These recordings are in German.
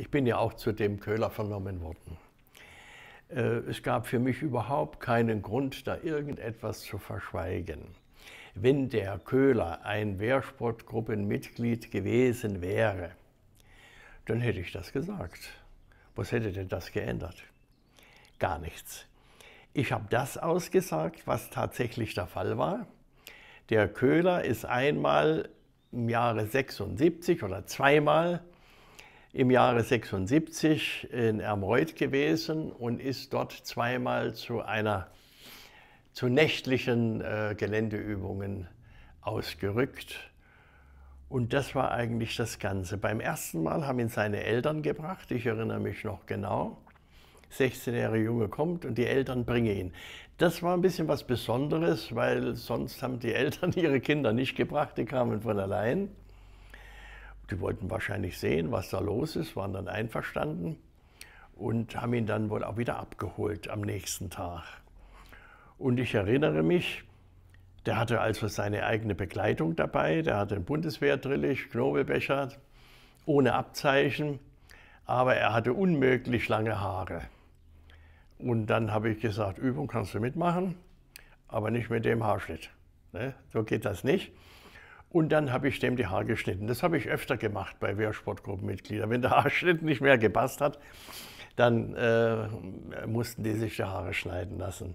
Ich bin ja auch zu dem Köhler vernommen worden. Äh, es gab für mich überhaupt keinen Grund, da irgendetwas zu verschweigen. Wenn der Köhler ein Wehrsportgruppenmitglied gewesen wäre, dann hätte ich das gesagt. Was hätte denn das geändert? Gar nichts. Ich habe das ausgesagt, was tatsächlich der Fall war. Der Köhler ist einmal im Jahre 76 oder zweimal im Jahre 76 in Ermreuth gewesen und ist dort zweimal zu einer zu nächtlichen äh, Geländeübungen ausgerückt. Und das war eigentlich das Ganze. Beim ersten Mal haben ihn seine Eltern gebracht, ich erinnere mich noch genau. 16-jährige Junge kommt und die Eltern bringen ihn. Das war ein bisschen was Besonderes, weil sonst haben die Eltern ihre Kinder nicht gebracht, die kamen von allein. Die wollten wahrscheinlich sehen, was da los ist, waren dann einverstanden und haben ihn dann wohl auch wieder abgeholt am nächsten Tag. Und ich erinnere mich, der hatte also seine eigene Begleitung dabei, der hatte einen Bundeswehrdrillig, Knobelbecher, ohne Abzeichen, aber er hatte unmöglich lange Haare. Und dann habe ich gesagt, Übung kannst du mitmachen, aber nicht mit dem Haarschnitt. Ne? So geht das nicht. Und dann habe ich dem die Haare geschnitten. Das habe ich öfter gemacht bei Wehrsportgruppenmitgliedern. Wenn der Haarschnitt nicht mehr gepasst hat, dann äh, mussten die sich die Haare schneiden lassen.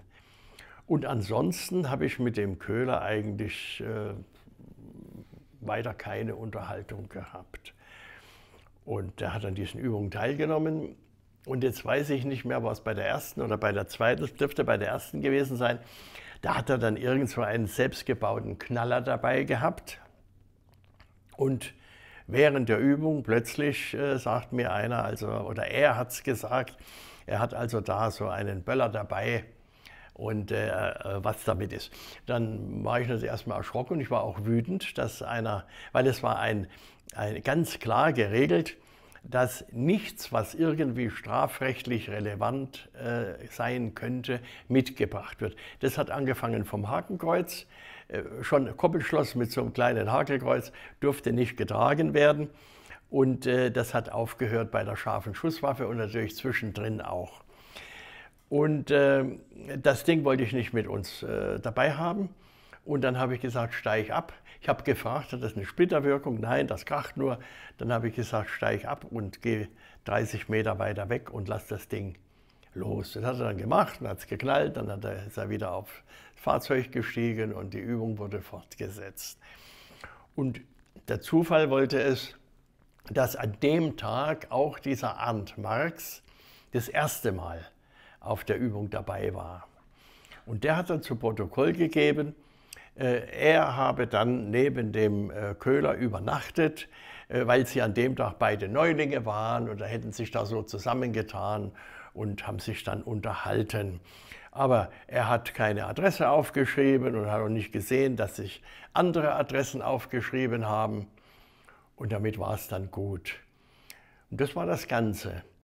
Und ansonsten habe ich mit dem Köhler eigentlich äh, weiter keine Unterhaltung gehabt. Und der hat an diesen Übungen teilgenommen. Und jetzt weiß ich nicht mehr, was bei der ersten oder bei der zweiten, es dürfte bei der ersten gewesen sein. Da hat er dann irgendwo einen selbstgebauten Knaller dabei gehabt, und während der Übung plötzlich äh, sagt mir einer, also, oder er hat es gesagt, er hat also da so einen Böller dabei und äh, äh was damit ist. Dann war ich das erstmal erschrocken und ich war auch wütend, dass einer, weil es war ein, ein ganz klar geregelt, dass nichts, was irgendwie strafrechtlich relevant äh, sein könnte, mitgebracht wird. Das hat angefangen vom Hakenkreuz. Äh, schon Koppelschloss mit so einem kleinen Hakenkreuz durfte nicht getragen werden. Und äh, das hat aufgehört bei der scharfen Schusswaffe und natürlich zwischendrin auch. Und äh, das Ding wollte ich nicht mit uns äh, dabei haben. Und dann habe ich gesagt, steig ab. Ich habe gefragt, hat das eine Splitterwirkung? Nein, das kracht nur. Dann habe ich gesagt, steig ab und geh 30 Meter weiter weg und lass das Ding los. Das hat er dann gemacht, dann hat es geknallt, dann hat er, ist er wieder aufs Fahrzeug gestiegen und die Übung wurde fortgesetzt. Und der Zufall wollte es, dass an dem Tag auch dieser Arndt Marx das erste Mal auf der Übung dabei war. Und der hat dann zu Protokoll gegeben, äh, er habe dann neben dem äh, Köhler übernachtet, äh, weil sie an dem Tag beide Neulinge waren und da hätten sich da so zusammengetan und haben sich dann unterhalten. Aber er hat keine Adresse aufgeschrieben und hat auch nicht gesehen, dass sich andere Adressen aufgeschrieben haben. Und damit war es dann gut. Und das war das Ganze.